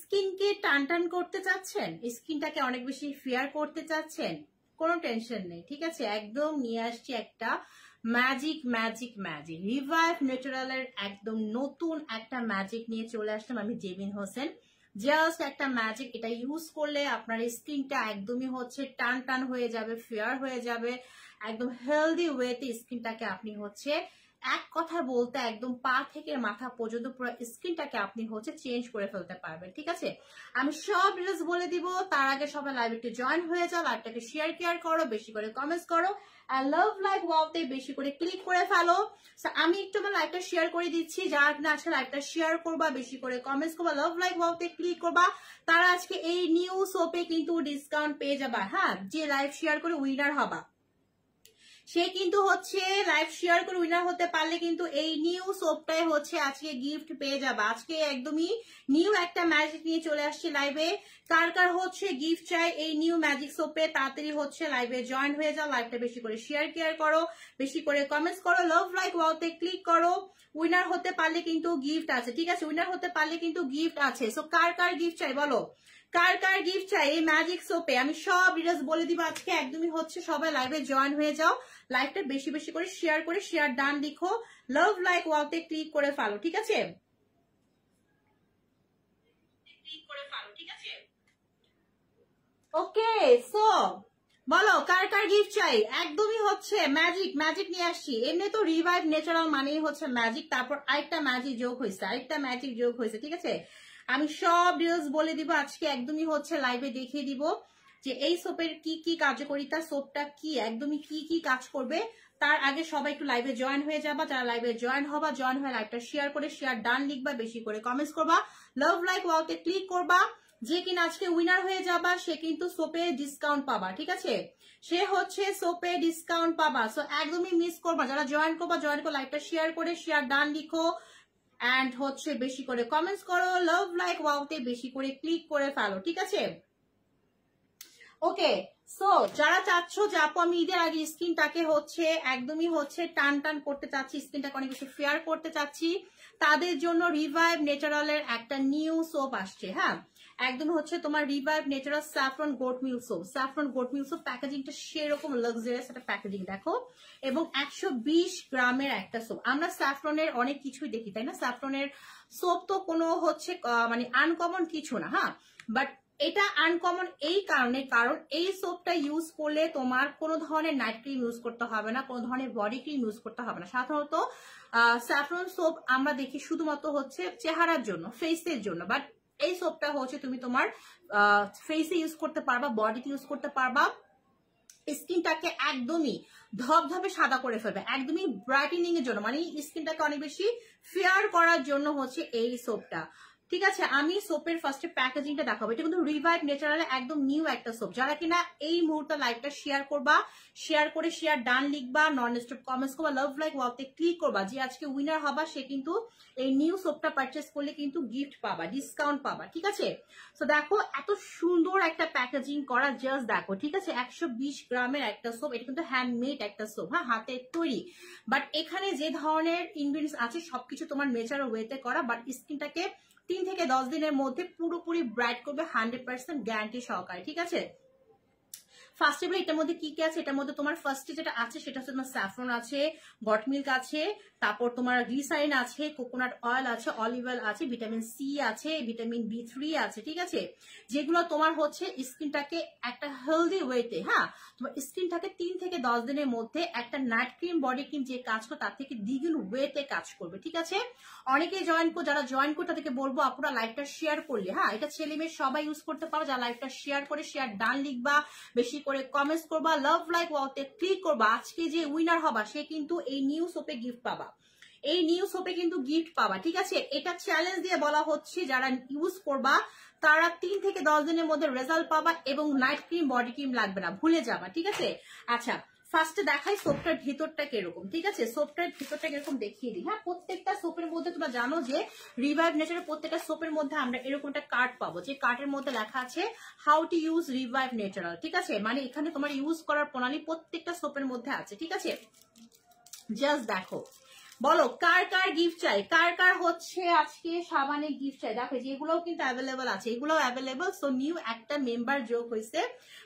স্কিনকে টান টান করতে চাচ্ছেন স্কিনটাকে অনেক বেশি ফেয়ার করতে চাচ্ছেন কোনো টেনশন নেই ঠিক আছে একদম নিয়ে আসছি একটা ম্যাজিক ম্যাজিক ম্যাজিক রিভাইভ নেচারালের একদম নতুন একটা ম্যাজিক নিয়ে চলে আসলাম আমি জেবিন হোসেন জাস্ট একটা ম্যাজিক এটা ইউজ করলে আপনার স্কিনটা একদমই হচ্ছে টান টান হয়ে যাবে ফেয়ার হয়ে যাবে একদম হেলদি ওয়েতে স্কিনটাকে আপনি হচ্ছে এক কথা বলতে একদম পা থেকে মাথা পর্যন্ত পুরো স্কিনটাকে আপনি হচ্ছে চেঞ্জ করে ফেলতে পারবেন ঠিক আছে আমি সব রিলস বলে দিব তার আগে সবাই লাইভ একটু জয়েন হয়ে যাও লাইভটাকে শেয়ার কেয়ার করো বেশি করে কমেন্টস করো আর লাভ লাইক ওয়াওতে বেশি করে ক্লিক করে ফেলো আমি একটু আমার লাইভটা শেয়ার করে দিচ্ছি যারা কিনা আজকে লাইভটা শেয়ার করবা বেশি করে কমেন্টস করবা লাভ লাইক ওয়াওতে ক্লিক করবা তারা আজকে এই নিউ সোপে কিন্তু ডিসকাউন্ট পেয়ে যাবা হ্যাঁ যে লাইভ শেয়ার করে উইনার হবা সে কিন্তু হচ্ছে লাইভ শেয়ার করে উইনার হতে পারলে কিন্তু এই নিউ সোপটাই হচ্ছে আজকে গিফট পেয়ে যাবে আজকে একদমই নিউ একটা ম্যাজিক নিয়ে চলে আসছে লাইভে কার কার হচ্ছে গিফট চাই এই নিউ ম্যাজিক সোপে তাড়াতাড়ি হচ্ছে লাইভে জয়েন হয়ে যাও লাইভটা বেশি করে শেয়ার কেয়ার করো বেশি করে কমেন্টস করো লাভ লাইক ওয়াওতে ক্লিক করো উইনার হতে পারলে কিন্তু গিফট আছে ঠিক আছে উইনার হতে পারলে কিন্তু গিফট আছে সো কার কার গিফট চাই বলো কার কার গিফট চাই এই ম্যাজিক সোপে আমি সব ডিটেলস বলে দিব আজকে একদমই হচ্ছে সবাই লাইভে জয়েন হয়ে যাও লাইভটা বেশি বেশি করে শেয়ার করে শেয়ার ডান লিখো লাভ লাইক ওয়ালতে ক্লিক করে ফেলো ঠিক আছে ওকে সো বলো কার কার গিফট চাই একদমই হচ্ছে ম্যাজিক ম্যাজিক নিয়ে আসছি এমনি তো রিভাইভ ন্যাচারাল মানেই হচ্ছে ম্যাজিক তারপর আরেকটা ম্যাজিক যোগ হয়েছে আরেকটা ম্যাজিক যোগ হয়েছে ঠিক আছে আমি সব ডিটেলস বলে দিব আজকে একদমই হচ্ছে লাইভে দেখিয়ে দিব যে এই সোপের কি কি কার্যকরিতা সোপটা কি একদমই কি কি কাজ করবে তার আগে সবাই একটু লাইভে জয়েন হয়ে যাবা যারা লাইভে জয়েন হবা জয়েন হয়ে লাইভটা শেয়ার করে শেয়ার ডান লিখবা বেশি করে কমেন্টস করবা লাভ লাইক ওয়াওতে ক্লিক করবা যে কিনা আজকে উইনার হয়ে যাবা সে কিন্তু সোপে ডিসকাউন্ট পাবা ঠিক আছে সে হচ্ছে সোপে ডিসকাউন্ট পাবা সো একদমই মিস করবা যারা জয়েন করবা জয়েন করে লাইভটা শেয়ার করে শেয়ার ডান লিখো অ্যান্ড হচ্ছে বেশি করে কমেন্টস করো লাভ লাইক ওয়াউতে বেশি করে ক্লিক করে ফেলো ঠিক আছে ওকে সো যারা চাচ্ছ যে আপু আমি ঈদের আগে স্কিনটাকে হচ্ছে একদমই হচ্ছে টান টান করতে চাচ্ছি স্কিনটাকে অনেক বেশি ফেয়ার করতে চাচ্ছি তাদের জন্য রিভাইভ নেচারালের একটা নিউ সোপ আসছে হ্যাঁ একদম হচ্ছে তোমার Revive Natural saffron goat milk soap saffron goat milk soap প্যাকেজিংটা সেরকম লাক্সারিয়াস একটা প্যাকেজিং দেখো এবং একশো গ্রামের একটা সোপ আমরা স্যাফ্রনের অনেক কিছুই দেখি তাই না স্যাফ্রনের সোপ তো কোনো হচ্ছে মানে আনকমন কিছু না হ্যাঁ বাট এটা আনকমন এই কারণে কারণ এই সোপটা ইউজ করলে তোমার কোনো ধরনের নাইট ক্রিম ইউজ করতে হবে না কোনো ধরনের বডি ক্রিম ইউজ করতে হবে না সাধারণত স্যাফ্রন সোপ আমরা দেখি শুধুমাত্র হচ্ছে চেহারার জন্য ফেসের জন্য বাট এই সোপটা হচ্ছে তুমি তোমার ফেসে ইউজ করতে পারবা বডিতে ইউজ করতে পারবা স্কিনটাকে একদমই ধবধবে সাদা করে ফেলবে একদমই ব্রাইটেনিং এর জন্য মানে স্কিনটাকে অনেক বেশি ফেয়ার করার জন্য হচ্ছে এই সোপটা ঠিক আছে আমি সোপের ফার্স্টে প্যাকেজিংটা দেখাবো এটা কিন্তু রিভাইভ নেচারাল একদম নিউ একটা সোপ যারা কিনা এই মুহূর্তে লাইভটা শেয়ার করবা শেয়ার করে শেয়ার ডান লিখবা নন স্টপ কমেন্টস করবা লাভ লাইক ওয়ালতে ক্লিক করবা যে আজকে উইনার হবা সে কিন্তু এই নিউ সোপটা পারচেস করলে কিন্তু গিফট পাবা ডিসকাউন্ট পাবা ঠিক আছে তো দেখো এত সুন্দর একটা প্যাকেজিং করা জাস্ট দেখো ঠিক আছে একশো গ্রামের একটা সোপ এটা কিন্তু হ্যান্ডমেড একটা সোপ হ্যাঁ হাতে তৈরি বাট এখানে যে ধরনের ইনগ্রিডিয়েন্টস আছে সবকিছু তোমার নেচারাল ওয়েতে করা বাট স্কিনটাকে তিন থেকে দশ দিনের মধ্যে পুরোপুরি ব্রাইট করবে হান্ড্রেড পার্সেন্ট গ্যারান্টি সহকারে ঠিক আছে ফার্স্ট এবার এটার মধ্যে কি কি আছে এটার মধ্যে তোমার ফার্স্টে যেটা আছে সেটা হচ্ছে তোমার স্যাফরন আছে গট মিল্ক আছে তারপর তোমার গ্লিসারিন আছে কোকোনাট অয়েল আছে অলিভ অয়েল আছে ভিটামিন সি আছে ভিটামিন বি থ্রি আছে ঠিক আছে যেগুলো তোমার হচ্ছে স্কিনটাকে একটা হেলদি ওয়েতে হ্যাঁ তোমার স্কিনটাকে তিন থেকে দশ দিনের মধ্যে একটা নাইট ক্রিম বডি ক্রিম যে কাজ করে তার থেকে দ্বিগুণ ওয়েতে কাজ করবে ঠিক আছে অনেকে জয়েন কর যারা জয়েন করে তাদেরকে বলবো আপনারা লাইফটা শেয়ার করলে হ্যাঁ এটা ছেলে মেয়ে সবাই ইউজ করতে পারো যারা লাইফটা শেয়ার করে শেয়ার ডান লিখবা বেশি করে কমেন্ট করবা লাভ লাইক ওয়াওতে ক্লিক করবা আজকে যে উইনার হবা সে কিন্তু এই নিউ সোপে গিফট পাবা এই নিউ সোপে কিন্তু গিফট পাবা ঠিক আছে এটা চ্যালেঞ্জ দিয়ে বলা হচ্ছে যারা ইউজ করবা তারা তিন থেকে দশ দিনের মধ্যে রেজাল্ট পাবা এবং নাইট ক্রিম বডি ক্রিম লাগবে না ভুলে যাবা ঠিক আছে আচ্ছা ফার্স্টে দেখাই সোপটার ভিতরটা কিরকম ঠিক আছে সোপটার ভিতরটা কিরকম দেখিয়ে দিই হ্যাঁ প্রত্যেকটা সোপের মধ্যে তোমরা জানো যে রিভাইভ নেচারের প্রত্যেকটা সোপের মধ্যে আমরা এরকম একটা কার্ড পাবো যে কার্ডের মধ্যে লেখা আছে how to use Revive Natural ঠিক আছে মানে এখানে তোমার ইউজ করার প্রণালী প্রত্যেকটা সোপের মধ্যে আছে ঠিক আছে জাস্ট দেখো বলো কার কার গিফট চাই কার কার হচ্ছে আজকে সাবানের গিফট চাই দেখো যেগুলোও কিন্তু অ্যাভেলেবল আছে এগুলোও অ্যাভেলেবল সো নিউ একটা মেম্বার যোগ হয়েছে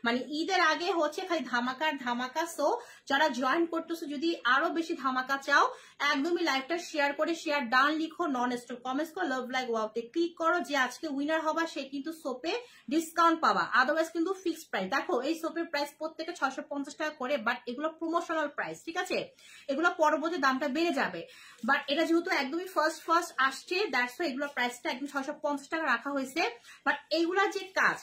মানে ঈদের আগে হচ্ছে খালি ধামাকার ধামাকা সো যারা জয়েন করতেছো যদি আরো বেশি ধামাকা চাও একদমই লাইভটা শেয়ার করে শেয়ার ডান লিখো নন স্টপ কমেন্টস করো লাভ লাইক তে ক্লিক করো যে আজকে উইনার হবা সে কিন্তু সোপে ডিসকাউন্ট পাবা আদারওয়াইজ কিন্তু ফিক্সড প্রাইস দেখো এই সোপের প্রাইস প্রত্যেকটা ছয়শো পঞ্চাশ টাকা করে বাট এগুলো প্রমোশনাল প্রাইস ঠিক আছে এগুলো পরবর্তী দামটা বেড়ে যাবে বাট এটা যেহেতু একদমই ফার্স্ট ফার্স্ট আসছে দ্যাটস ওয়াই প্রাইসটা একদম ছয়শো পঞ্চাশ টাকা রাখা হয়েছে বাট এইগুলা যে কাজ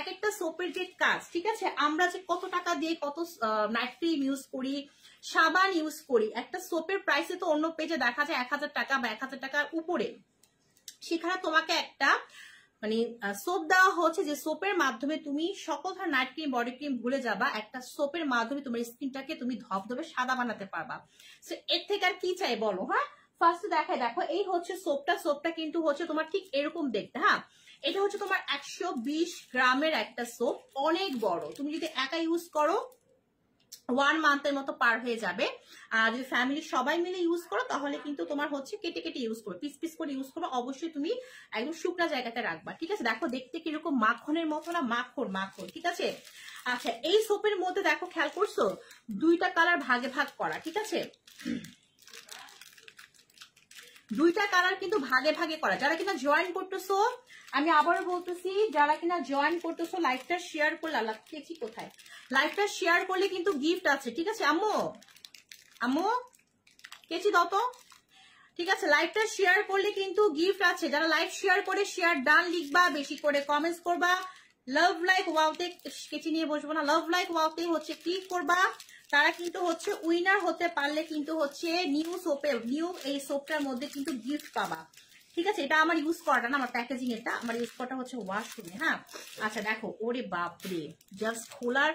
এক একটা সোপের যে কাজ ঠিক আছে আমরা যে কত টাকা দিয়ে কত নাইট ক্রিম ইউজ করি সাবান ইউজ করি একটা সোপের প্রাইসে তো অন্য পেজে দেখা যায় এক টাকা বা এক টাকার উপরে সেখানে তোমাকে একটা মানে সোপ দেওয়া হচ্ছে যে সোপের মাধ্যমে তুমি সকল ধরনের নাইট ক্রিম বডি ক্রিম ভুলে যাবা একটা সোপের মাধ্যমে তোমার স্কিনটাকে তুমি ধপধপে সাদা বানাতে পারবা সো এর থেকে আর কি চাই বলো হ্যাঁ ফার্স্টে দেখায় দেখো এই হচ্ছে সোপটা সোপটা কিন্তু হচ্ছে তোমার ঠিক এরকম দেখতে হ্যাঁ এটা হচ্ছে তোমার একশো গ্রামের একটা সোপ অনেক বড় তুমি যদি একা ইউজ করো ওয়ান মান্থের মতো পার হয়ে যাবে আর যদি ফ্যামিলি সবাই মিলে ইউজ করো তাহলে কিন্তু তোমার হচ্ছে কেটে কেটে ইউজ করো পিস পিস করে ইউজ করো অবশ্যই তুমি একদম শুকনা জায়গাতে রাখবা ঠিক আছে দেখো দেখতে কিরকম মাখনের মতো না মাখন মাখন ঠিক আছে আচ্ছা এই সোপের মধ্যে দেখো খেয়াল করছো দুইটা কালার ভাগে ভাগ করা ঠিক আছে দুইটা কালার কিন্তু ভাগে ভাগে করা যারা কিনা জয়েন করতেছো আমি আবারও বলতেছি যারা কিনা জয়েন করতেছো লাইফটা শেয়ার করলে আল্লাহ দেখি কোথায় লাইফটা শেয়ার করলে কিন্তু গিফট আছে ঠিক আছে আম্মু আম্মু কেছি দত ঠিক আছে লাইভটা শেয়ার করলে কিন্তু গিফট আছে যারা লাইভ শেয়ার করে শেয়ার ডান লিখবা বেশি করে কমেন্টস করবা লাভ লাইক ওয়াউতে কেচি নিয়ে বসবো না লাভ লাইক ওয়াউতে হচ্ছে ক্লিক করবা তারা কিন্তু হচ্ছে উইনার হতে পারলে কিন্তু হচ্ছে নিউ সোপে নিউ এই সোপটার মধ্যে কিন্তু গিফট পাবা ঠিক আছে এটা আমার ইউজ করাটা না আমার প্যাকেজিং এটা আমার ইউজ করাটা হচ্ছে ওয়াশরুমে হ্যাঁ আচ্ছা দেখো ওরে বাপরে জাস্ট খোলার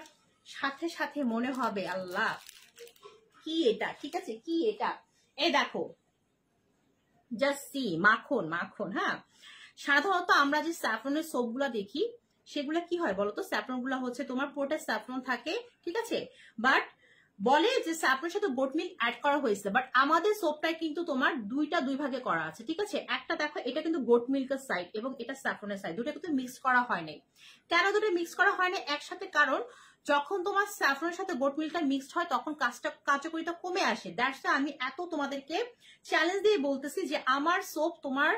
সাথে সাথে মনে হবে আল্লাহ কি এটা ঠিক আছে কি এটা এ দেখো জাস্ট সি মাখন মাখন হ্যাঁ সাধারণত আমরা যে স্যাফরনের সোপগুলা দেখি সেগুলা কি হয় বলতো স্যাফরন গুলা হচ্ছে তোমার পোটা স্যাফরন থাকে ঠিক আছে বাট বলে যে আপনার সাথে বোট মিল্ক অ্যাড করা হয়েছে বাট আমাদের সোপটায় কিন্তু তোমার দুইটা দুই ভাগে করা আছে ঠিক আছে একটা দেখো এটা কিন্তু গোট মিল্কের সাইড এবং এটা স্যাফ্রনের সাইড দুটা কিন্তু মিক্স করা হয় নাই কেন দুটো মিক্স করা হয় নাই একসাথে কারণ যখন তোমার স্যাফনের সাথে গোট মিলটা মিক্সড হয় তখন কাজটা কার্যকরিতা কমে আসে দ্যাটসটা আমি এত তোমাদেরকে চ্যালেঞ্জ দিয়ে বলতেছি যে আমার সোপ তোমার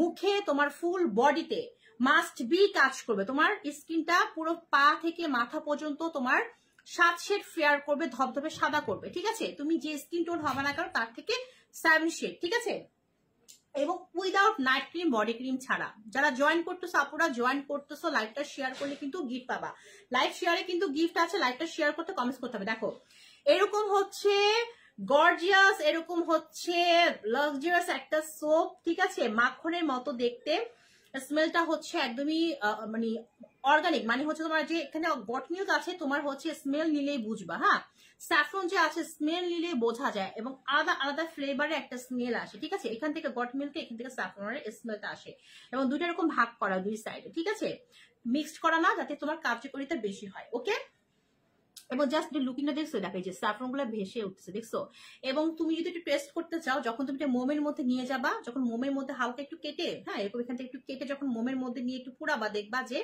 মুখে তোমার ফুল বডিতে মাস্ট বি কাজ করবে তোমার স্কিনটা পুরো পা থেকে মাথা পর্যন্ত তোমার সাত শেড ফেয়ার করবে ধবধবে সাদা করবে ঠিক আছে তুমি যে স্কিন টোন হবে না কারণ তার থেকে সেভেন শেড ঠিক আছে এবং without night cream body cream ছাড়া যারা জয়েন করতেছো আপুরা জয়েন করতেছো লাইফটা শেয়ার করলে কিন্তু গিফট পাবা লাইফ শেয়ারে কিন্তু গিফট আছে লাইফটা শেয়ার করতে কমেন্টস করতে হবে দেখো এরকম হচ্ছে গর্জিয়াস এরকম হচ্ছে লাক্সারিয়াস একটা সোপ ঠিক আছে মাখনের মতো দেখতে স্মেলটা হচ্ছে একদমই মানে অর্গানিক মানে হচ্ছে তোমার যে এখানে বট মিল্ক আছে তোমার হচ্ছে স্মেল নিলেই বুঝবা হ্যাঁ স্যাফ্রন যে আছে স্মেল নিলে বোঝা যায় এবং আলাদা আলাদা ফ্লেভারে একটা স্মেল আসে ঠিক আছে এখান থেকে বট মিল্কে এখান থেকে স্যাফ্রনের স্মেলটা আসে এবং দুইটা রকম ভাগ করা দুই সাইডে ঠিক আছে মিক্সড করা না যাতে তোমার কার্যকরিতা বেশি হয় ওকে এবং জাস্ট লুকিংটা দেখছো দেখা যে স্যাফরন গুলো ভেসে উঠছে দেখছো এবং তুমি যদি একটু টেস্ট করতে চাও যখন তুমি এটা মোমের মধ্যে নিয়ে যাবা যখন মোমের মধ্যে হালকা একটু কেটে হ্যাঁ এরকম এখান থেকে একটু কেটে যখন মোমের মধ্যে নিয়ে একটু পুরাবা দেখবা যে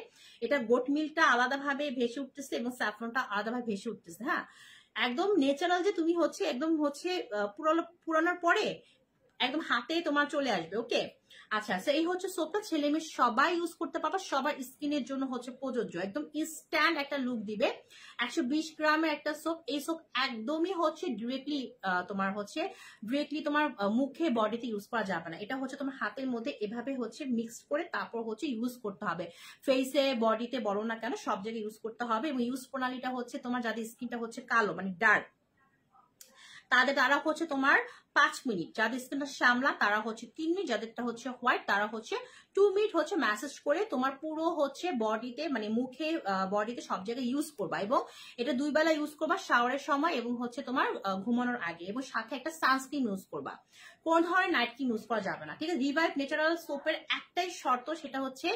এটা গোট মিলটা আলাদাভাবে ভেসে উঠতেছে এবং স্যাফরনটা আলাদাভাবে ভেসে উঠতেছে হ্যাঁ একদম ন্যাচারাল যে তুমি হচ্ছে একদম হচ্ছে পুরানোর পরে একদম হাতে তোমার চলে আসবে ওকে আচ্ছা আচ্ছা এই হচ্ছে সোপটা ছেলে মেয়ে সবাই ইউজ করতে পারবা সবার স্কিনের জন্য হচ্ছে প্রযোজ্য একদম ইনস্ট্যান্ট একটা লুক দিবে একশো বিশ গ্রামের একটা সোপ এই সোপ একদমই হচ্ছে ডিরেক্টলি তোমার হচ্ছে ডিরেক্টলি তোমার মুখে বডিতে ইউজ করা যাবে না এটা হচ্ছে তোমার হাতের মধ্যে এভাবে হচ্ছে মিক্স করে তারপর হচ্ছে ইউজ করতে হবে ফেসে বডিতে বলো না কেন সব জায়গায় ইউজ করতে হবে এবং ইউজ প্রণালীটা হচ্ছে তোমার যাদের স্কিনটা হচ্ছে কালো মানে ডার্ক তাদের তারা হচ্ছে তোমার পাঁচ মিনিট যাদের স্কিনটা শ্যামলা তারা হচ্ছে তিন মিনিট যাদেরটা হচ্ছে হোয়াইট তারা হচ্ছে টু মিনিট হচ্ছে ম্যাসেজ করে তোমার পুরো হচ্ছে বডিতে মানে মুখে বডিতে সব জায়গায় ইউজ করবা এবং এটা দুই বেলা ইউজ করবা শাওয়ারের সময় এবং হচ্ছে তোমার ঘুমানোর আগে এবং সাথে একটা সানস্ক্রিন ইউজ করবা কোন ধরনের নাইট ক্রিম ইউজ করা যাবে না ঠিক আছে রিভাইভ ন্যাচারাল সোপের একটাই শর্ত সেটা হচ্ছে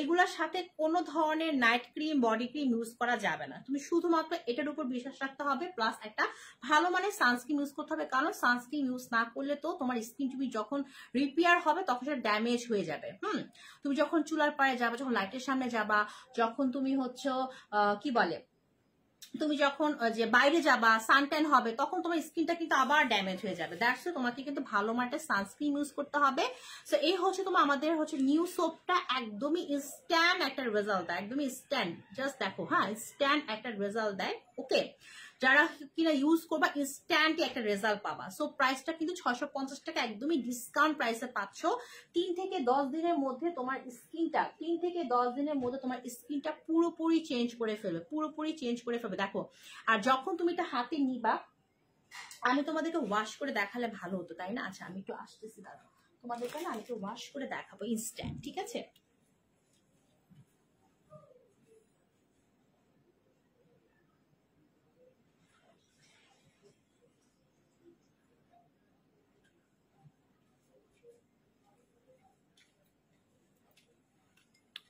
এগুলোর সাথে কোনো ধরনের night cream body cream use করা যাবে না তুমি শুধুমাত্র এটার উপর বিশ্বাস রাখতে হবে প্লাস একটা ভালো মানে সানস্ক্রিন ইউজ করতে হবে কারণ সানস্ক্রিন ইউজ না করলে তো তোমার স্কিন তুমি যখন রিপেয়ার হবে তখন সেটা ড্যামেজ হয়ে যাবে হুম তুমি যখন চুলার পায়ে যাবা যখন লাইটের সামনে যাবা যখন তুমি হচ্ছে কি বলে তুমি যখন যে বাইরে যাবা সানট্যান হবে তখন তোমার স্কিনটা কিন্তু আবার ড্যামেজ হয়ে যাবে দ্যাটস তোমাকে কিন্তু ভালো মাঠের সানস্ক্রিন ইউজ করতে হবে সো এই হচ্ছে তোমার আমাদের হচ্ছে নিউ সোপটা একদমই স্ট্যান্ড একটা রেজাল্ট দেয় একদমই স্ট্যান্ড জাস্ট দেখো হ্যাঁ স্ট্যান্ড একটা রেজাল্ট দেয় ওকে যারা কিনা ইউজ করবা ইনস্ট্যান্টলি একটা রেজাল্ট পাবা সো প্রাইসটা কিন্তু ছয়শো পঞ্চাশ টাকা একদমই ডিসকাউন্ট প্রাইসে পাচ্ছ তিন থেকে দশ দিনের মধ্যে তোমার স্কিনটা তিন থেকে দশ দিনের মধ্যে তোমার স্কিনটা পুরোপুরি চেঞ্জ করে ফেলবে পুরোপুরি চেঞ্জ করে ফেলবে দেখো আর যখন তুমি এটা হাতে নিবা আমি তোমাদেরকে ওয়াশ করে দেখালে ভালো হতো তাই না আচ্ছা আমি একটু আসতেছি দাদা তোমাদেরকে না আমি একটু ওয়াশ করে দেখাবো ইনস্ট্যান্ট ঠিক আছে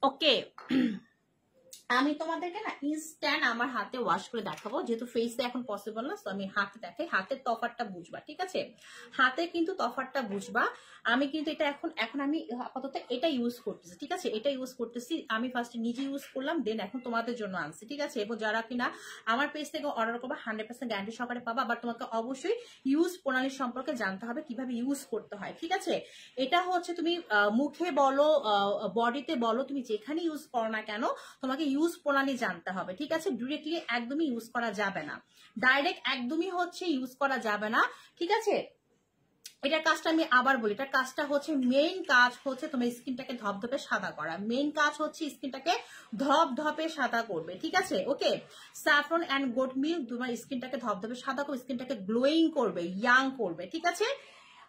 Oke. Okay. আমি তোমাদেরকে না ইনস্ট্যান্ট আমার হাতে ওয়াশ করে দেখাবো যেহেতু ফেসে এখন পসিবল না তো আমি হাতে দেখাই হাতের তফারটা বুঝবা ঠিক আছে হাতে কিন্তু তফারটা বুঝবা আমি কিন্তু এটা এখন এখন আমি আপাতত এটা ইউজ করতেছি ঠিক আছে এটা ইউজ করতেছি আমি ফার্স্ট নিজে ইউজ করলাম দেন এখন তোমাদের জন্য আনছি ঠিক আছে এবং যারা কিনা আমার পেজ থেকে অর্ডার করবো হান্ড্রেড পার্সেন্ট গ্যারান্টি সহকারে পাবা আবার তোমাকে অবশ্যই ইউজ প্রণালী সম্পর্কে জানতে হবে কিভাবে ইউজ করতে হয় ঠিক আছে এটা হচ্ছে তুমি মুখে বলো বডিতে বলো তুমি যেখানে ইউজ করো না কেন তোমাকে ইউজ প্রণালী জানতে হবে ঠিক আছে ডিরেক্টলি একদমই ইউজ করা যাবে না ডাইরেক্ট একদমই হচ্ছে ইউজ করা যাবে না ঠিক আছে এটার কাজটা আমি আবার বলি এটা কাজটা হচ্ছে মেইন কাজ হচ্ছে তোমার স্কিনটাকে ধপধপে সাদা করা মেইন কাজ হচ্ছে স্কিনটাকে ধপধপে সাদা করবে ঠিক আছে okay saffron and goat milk তোমার স্কিনটাকে ধপধপে সাদা করবে স্কিনটাকে গ্লোয়িং করবে ইয়াং করবে ঠিক আছে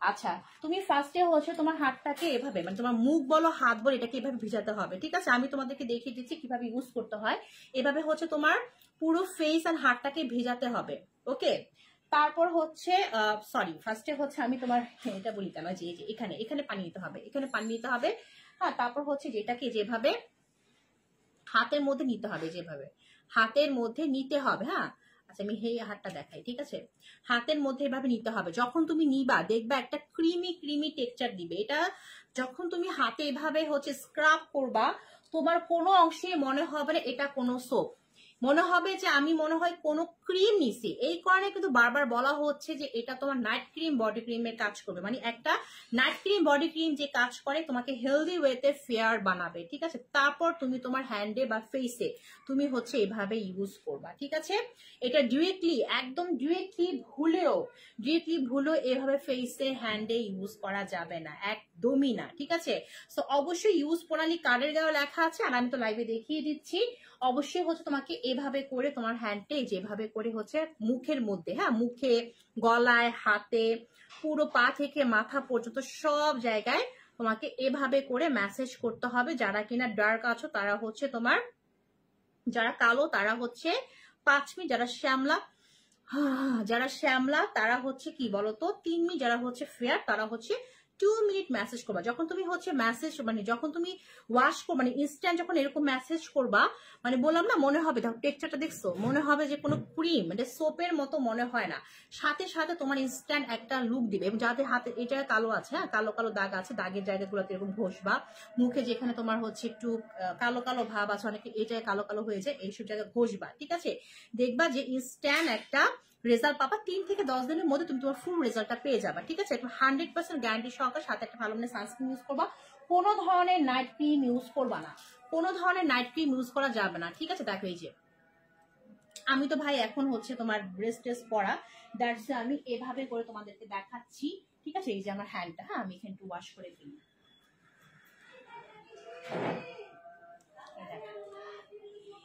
আচ্ছা তুমি ফার্স্টে হচ্ছে তোমার হাতটাকে এভাবে মানে তোমার মুখ বলো হাত বলো এটাকে এভাবে ভিজাতে হবে ঠিক আছে আমি তোমাদেরকে দেখিয়ে দিচ্ছি কিভাবে ইউজ করতে হয় এভাবে হচ্ছে তোমার পুরো ফেস আর হাতটাকে ভেজাতে হবে ওকে তারপর হচ্ছে সরি ফার্স্টে হচ্ছে আমি তোমার হ্যাঁ, এটা বলি কেন যে এখানে এখানে পানি নিতে হবে এখানে পানি নিতে হবে হ্যাঁ তারপর হচ্ছে যেটাকে যেভাবে হাতের মধ্যে নিতে হবে যেভাবে হাতের মধ্যে নিতে হবে হ্যাঁ আচ্ছা আমি হেই হাতটা দেখাই ঠিক আছে হাতের মধ্যে এভাবে নিতে হবে যখন তুমি নিবা দেখবা একটা ক্রিমি ক্রিমি টেক্সচার দিবে এটা যখন তুমি হাতে এভাবে হচ্ছে স্ক্রাব করবা তোমার কোনো অংশে মনে হবে এটা কোনো সোপ মনে হবে যে আমি মনে হয় কোন ক্রিম নিছি এই কারণে কিন্তু বারবার বলা হচ্ছে যে এটা তোমার নাইট ক্রিম বডি ক্রিমের কাজ করবে মানে একটা নাইট ক্রিম বডি ক্রিম যে কাজ করে তোমাকে হেলদি ওয়েতে ফেয়ার বানাবে ঠিক আছে তারপর তুমি তোমার হ্যান্ডে বা ফেসে তুমি হচ্ছে এভাবে ইউজ করবা ঠিক আছে এটা ডিরেক্টলি একদম ডিরেক্টলি ভুলেও ডিরেক্টলি ভুলেও এভাবে ফেসে হ্যান্ডে ইউজ করা যাবে না একদমই না ঠিক আছে তো অবশ্যই ইউজ প্রণালী কার্ডের গায়ে লেখা আছে আর আমি তো লাইভে দেখিয়ে দিচ্ছি অবশ্যই হচ্ছে তোমাকে এভাবে করে তোমার হ্যান্ডে যেভাবে করে হচ্ছে মুখের মধ্যে হ্যাঁ মুখে গলায় হাতে পুরো পা থেকে মাথা পর্যন্ত সব জায়গায় তোমাকে এভাবে করে ম্যাসেজ করতে হবে যারা কিনা ডার্ক আছো তারা হচ্ছে তোমার যারা কালো তারা হচ্ছে পাঁচমি যারা শ্যামলা যারা শ্যামলা তারা হচ্ছে কি বলতো তিনমি যারা হচ্ছে ফেয়ার তারা হচ্ছে টু মিনিট মেসেজ করবা যখন তুমি হচ্ছে মেসেজ মানে যখন তুমি ওয়াশ করবা মানে ইনস্ট্যান্ট যখন এরকম মেসেজ করবা মানে বললাম না মনে হবে দেখো টেক্সচারটা দেখছো মনে হবে যে কোনো ক্রিম মানে সোপের মতো মনে হয় না সাথে সাথে তোমার ইনস্ট্যান্ট একটা লুক দিবে এবং যাদের হাতে এটা কালো আছে হ্যাঁ কালো কালো দাগ আছে দাগের জায়গাগুলোতে এরকম ঘষবা মুখে যেখানে তোমার হচ্ছে একটু কালো কালো ভাব আছে অনেকে এটায় কালো কালো হয়ে যায় এইসব জায়গায় ঘষবা ঠিক আছে দেখবা যে ইনস্ট্যান্ট একটা রেজাল্ট পাবা তিন থেকে দশ দিনের মধ্যে তুমি তোমার ফুল রেজাল্টটা পেয়ে যাবা ঠিক আছে একটু হান্ড্রেড পার্সেন্ট গ্যারান্টি সহকার সাথে একটা ভালো মানে সানস্ক্রিন ইউজ করবা কোনো ধরনের নাইট ক্রিম ইউজ করবা না কোনো ধরনের নাইট ক্রিম ইউজ করা যাবে না ঠিক আছে দেখো এই যে আমি তো ভাই এখন হচ্ছে তোমার ড্রেস টেস্ট পরা দ্যাটস আমি এভাবে করে তোমাদেরকে দেখাচ্ছি ঠিক আছে এই যে আমার হ্যান্ডটা হ্যাঁ আমি এখানে একটু ওয়াশ করে দিই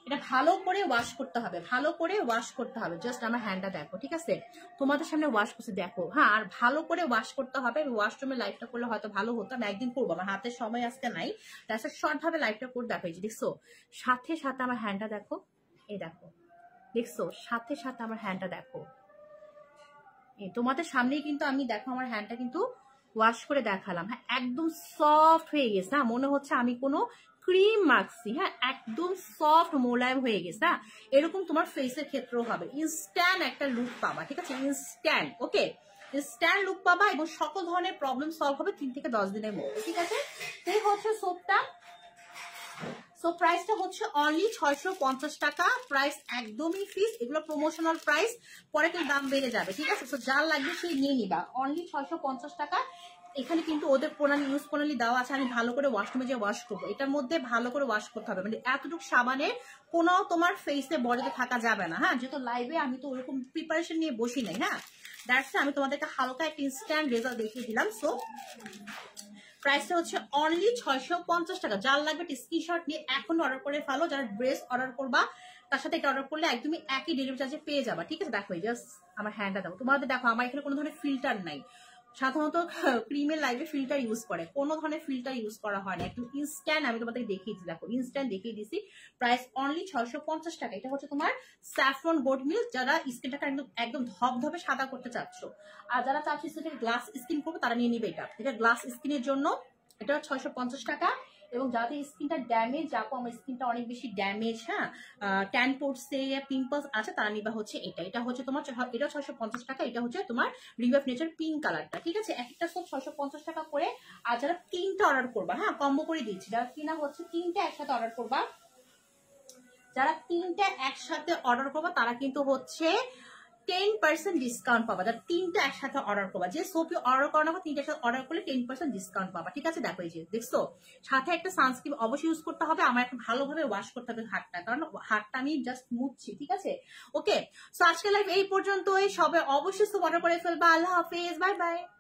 এটা ভালো করে ওয়াশ করতে হবে ভালো করে ওয়াশ করতে হবে জাস্ট আমার হ্যান্ডটা দেখো ঠিক আছে তোমাদের সামনে ওয়াশ করছে দেখো হ্যাঁ আর ভালো করে ওয়াশ করতে হবে আমি ওয়াশরুমে লাইফটা করলে হয়তো ভালো হতো আমি একদিন করবো আমার হাতে সময় আজকে নাই তাছাড়া ভাবে লাইফটা করে দেখো এই দেখছো সাথে সাথে আমার হ্যান্ডটা দেখো এই দেখো দেখছো সাথে সাথে আমার হ্যান্ডটা দেখো তোমাদের সামনেই কিন্তু আমি দেখো আমার হ্যান্ডটা কিন্তু ওয়াশ করে দেখালাম হ্যাঁ একদম সফট হয়ে গেছে না হ্যাঁ, মনে হচ্ছে আমি কোনো ক্রিম মাখছি হ্যাঁ একদম সফট মোলায়েম হয়ে গেছে হ্যাঁ এরকম তোমার ফেসের ক্ষেত্রেও হবে ইনস্ট্যান্ট একটা লুক পাবা ঠিক আছে ইনস্ট্যান্ট ওকে স্ট্যান্ড লুক পাবা এবং সকল ধরনের প্রবলেম সলভ হবে তিন থেকে দশ দিনের মধ্যে ঠিক আছে এই হচ্ছে সোপটা সো প্রাইসটা হচ্ছে অনলি ছয়শো পঞ্চাশ টাকা প্রাইস একদমই ফিস এগুলো প্রমোশনাল প্রাইস পরে কিন্তু দাম বেড়ে যাবে ঠিক আছে তো যার লাগবে সেই নিয়ে নিবা অনলি ছয়শো টাকা এখানে কিন্তু ওদের প্রণালী ইউজ প্রণালী দেওয়া আছে আমি ভালো করে ওয়াশরুমে যে ওয়াশ করবো এটার মধ্যে ভালো করে ওয়াশ করতে হবে মানে এতটুকু সাবানে কোনো তোমার ফেসে বডিতে থাকা যাবে না হ্যাঁ যেহেতু লাইভে আমি তো ওরকম প্রিপারেশন নিয়ে বসি নাই হ্যাঁ দ্যাটস আমি তোমাদেরকে হালকা একটা ইনস্ট্যান্ট রেজাল্ট দেখিয়ে দিলাম সো প্রাইসটা হচ্ছে অনলি ছয়শো পঞ্চাশ টাকা যার লাগবে স্ক্রিনশট নিয়ে এখন অর্ডার করে ফেলো যারা ড্রেস অর্ডার করবা তার সাথে এটা অর্ডার করলে একদমই একই ডেলিভারি চার্জে পেয়ে যাবা ঠিক আছে দেখো জাস্ট আমার হ্যান্ডটা দেবো তোমাদের দেখো আমার এখানে কোনো ধরনের ফিল্টার নাই সাধারণত ক্রিমের লাইফে ফিল্টার ইউজ করে কোনো ধরনের ফিল্টার ইউজ করা হয় না একদম ইনস্ট্যান্ট আমি তোমাদের দেখিয়েছি দেখো ইনস্ট্যান্ট দেখিয়ে দিছি প্রাইস অনলি ছয়শো পঞ্চাশ টাকা এটা হচ্ছে তোমার স্যাফন গোড মিল্ক যারা স্কিনটাকে একদম একদম ধপধপে সাদা করতে চাচ্ছ আর যারা চাচ্ছ গ্লাস স্কিন করবে তারা নিয়ে নিবে এটা এটা গ্লাস স্কিনের জন্য এটা ছশো পঞ্চাশ টাকা এবং যাদের স্কিনটা ড্যামেজ আপু আমার স্কিনটা অনেক বেশি ড্যামেজ হ্যাঁ ট্যান পড়ছে পিম্পলস আছে তার নিবা হচ্ছে এটা এটা হচ্ছে তোমার এটা ছশো পঞ্চাশ টাকা এটা হচ্ছে তোমার রিভাইভ নেচার পিঙ্ক কালারটা ঠিক আছে একটা সব ছশো পঞ্চাশ টাকা করে আর যারা তিনটা অর্ডার করবা হ্যাঁ কম্বো করে দিচ্ছি যারা কিনা হচ্ছে তিনটা একসাথে অর্ডার করবা যারা তিনটা একসাথে অর্ডার করবা তারা কিন্তু হচ্ছে টেন পার্সেন্ট ডিসকাউন্ট পাবা তার তিনটা একসাথে অর্ডার করবা যে সোপ অর্ডার করানো হবে তিনটা একসাথে অর্ডার করলে টেন পার্সেন্ট ডিসকাউন্ট পাবা ঠিক আছে দেখো এই যে দেখছো সাথে একটা সানস্ক্রিন অবশ্যই ইউজ করতে হবে আমার একটা ভালোভাবে ওয়াশ করতে হবে হাতটা কারণ হাতটা আমি জাস্ট মুছছি ঠিক আছে ওকে সো আজকে লাইফ এই পর্যন্ত সবে অবশ্যই সোপ অর্ডার করে ফেলবা আল্লাহ হাফেজ বাই বাই